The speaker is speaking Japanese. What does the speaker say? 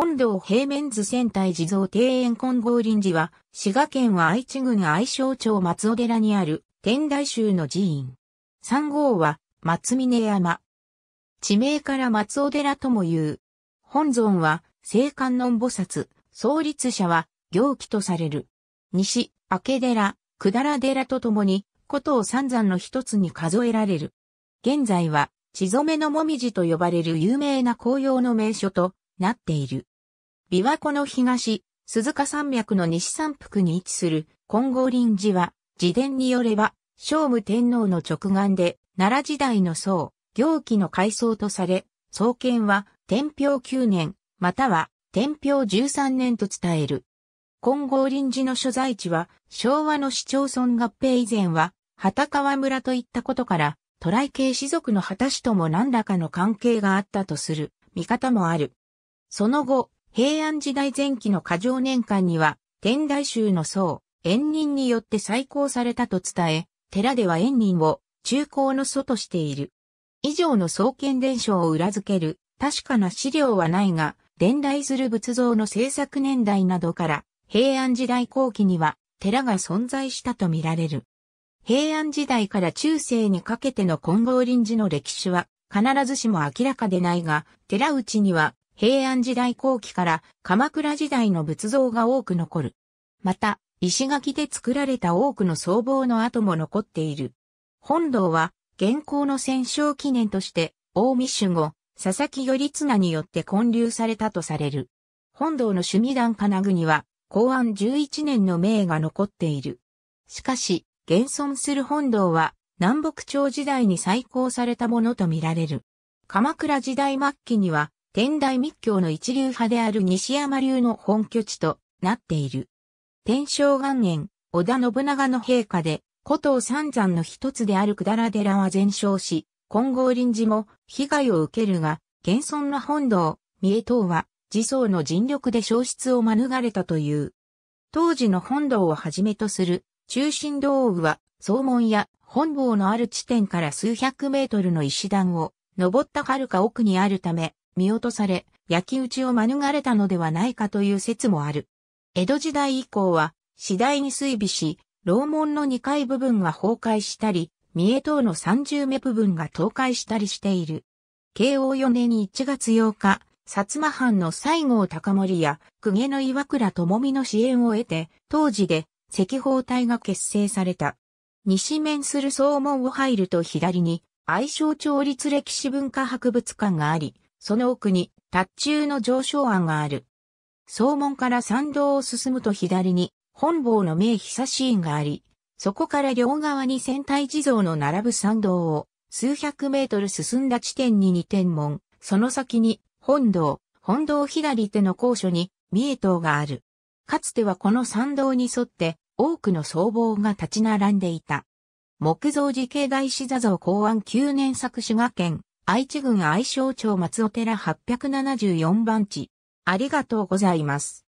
本堂平面図仙台地蔵庭園金剛林寺は、滋賀県は愛知郡愛称町松尾寺にある天台宗の寺院。三号は松峰山。地名から松尾寺とも言う。本尊は聖観音菩薩、創立者は行基とされる。西、明寺、百済寺とともに、古都三山の一つに数えられる。現在は、地染めのもみじと呼ばれる有名な紅葉の名所となっている。琵琶湖の東、鈴鹿山脈の西山腹に位置する金剛林寺は、自伝によれば、聖武天皇の直眼で、奈良時代の僧、行基の改装とされ、創建は、天平9年、または、天平13年と伝える。金剛林寺の所在地は、昭和の市町村合併以前は、畑川村といったことから、渡来系士族の畑氏とも何らかの関係があったとする見方もある。その後、平安時代前期の過剰年間には、天台宗の僧、縁人によって再興されたと伝え、寺では縁人を中高の祖としている。以上の創建伝承を裏付ける確かな資料はないが、伝来する仏像の制作年代などから、平安時代後期には寺が存在したとみられる。平安時代から中世にかけての金剛臨時の歴史は必ずしも明らかでないが、寺内には平安時代後期から鎌倉時代の仏像が多く残る。また、石垣で作られた多くの僧帽の跡も残っている。本堂は、現行の戦勝記念として、大見守護、佐々木頼綱によって建立されたとされる。本堂の趣味団金具には、公安11年の名が残っている。しかし、現存する本堂は、南北朝時代に再興されたものとみられる。鎌倉時代末期には、天台密教の一流派である西山流の本拠地となっている。天正元年、織田信長の陛下で、古都三山の一つである百済寺は全焼し、金剛臨時も被害を受けるが、現存の本堂、三重等は、自僧の尽力で消失を免れたという。当時の本堂をはじめとする、中心道具は、総門や本坊のある地点から数百メートルの石段を、登った遥か奥にあるため、見落とされ、焼き打ちを免れたのではないかという説もある。江戸時代以降は、次第に衰微し、楼門の2階部分が崩壊したり、三重塔の30目部分が倒壊したりしている。慶応4年に1月8日、薩摩藩の西郷隆盛や、公家の岩倉智美の支援を得て、当時で赤包隊が結成された。西面する総門を入ると左に、愛称町立歴史文化博物館があり、その奥に、達中の上昇案がある。総門から参道を進むと左に、本坊の名久し院があり、そこから両側に戦隊地蔵の並ぶ参道を、数百メートル進んだ地点に二天門、その先に、本堂、本堂左手の高所に、三重塔がある。かつてはこの参道に沿って、多くの僧帽が立ち並んでいた。木造寺系大師座像公安9年作滋賀県、愛知郡愛称町松尾寺874番地。ありがとうございます。